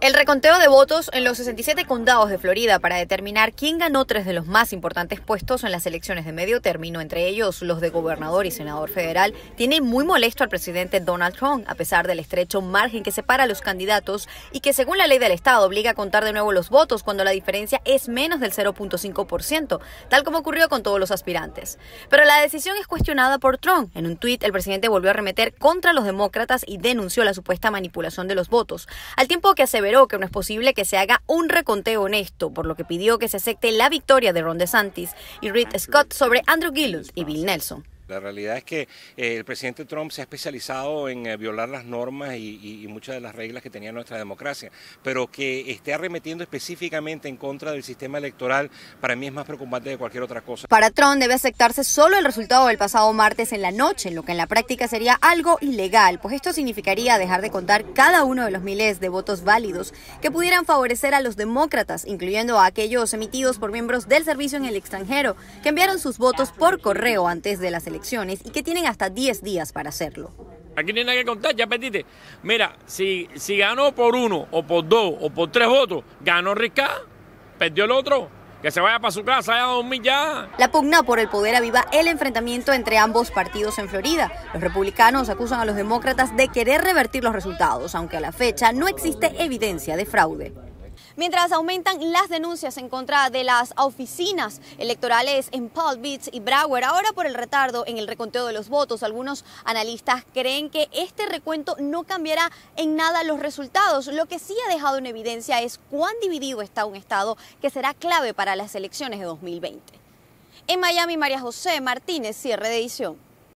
El reconteo de votos en los 67 condados de Florida para determinar quién ganó tres de los más importantes puestos en las elecciones de medio término, entre ellos los de gobernador y senador federal, tiene muy molesto al presidente Donald Trump, a pesar del estrecho margen que separa a los candidatos y que según la ley del Estado obliga a contar de nuevo los votos cuando la diferencia es menos del 0.5%, tal como ocurrió con todos los aspirantes. Pero la decisión es cuestionada por Trump. En un tuit, el presidente volvió a remeter contra los demócratas y denunció la supuesta manipulación de los votos, al tiempo que aseveró que no es posible que se haga un reconteo honesto, por lo que pidió que se acepte la victoria de Ron DeSantis y Reed Scott sobre Andrew Gillum y Bill Nelson. La realidad es que eh, el presidente Trump se ha especializado en eh, violar las normas y, y, muchas de las reglas que tenía nuestra democracia, pero que esté arremetiendo específicamente en contra del sistema electoral para mí es más preocupante de cualquier otra cosa. Para Trump debe aceptarse solo el resultado del pasado martes en la noche, lo que en la práctica sería algo ilegal, pues esto significaría dejar de contar cada uno de los miles de votos válidos que pudieran favorecer a los demócratas, incluyendo a aquellos emitidos por miembros del servicio en el extranjero que enviaron sus votos por correo antes de las elecciones elecciones y que tienen hasta 10 días para hacerlo. Aquí no hay nada que contar, ya perdiste. Mira, si, si ganó por uno, o por dos, o por tres votos, ganó Ricard, perdió el otro, que se vaya para su casa, vaya a dormir ya. La pugna por el poder aviva el enfrentamiento entre ambos partidos en Florida. Los republicanos acusan a los demócratas de querer revertir los resultados, aunque a la fecha no existe evidencia de fraude mientras aumentan las denuncias en contra de las oficinas electorales en Palm Beach y Broward, ahora por el retardo en el reconteo de los votos. Algunos analistas creen que este recuento no cambiará en nada los resultados. Lo que sí ha dejado en evidencia es cuán dividido está un Estado que será clave para las elecciones de 2020. En Miami, María José Martínez, cierre de edición.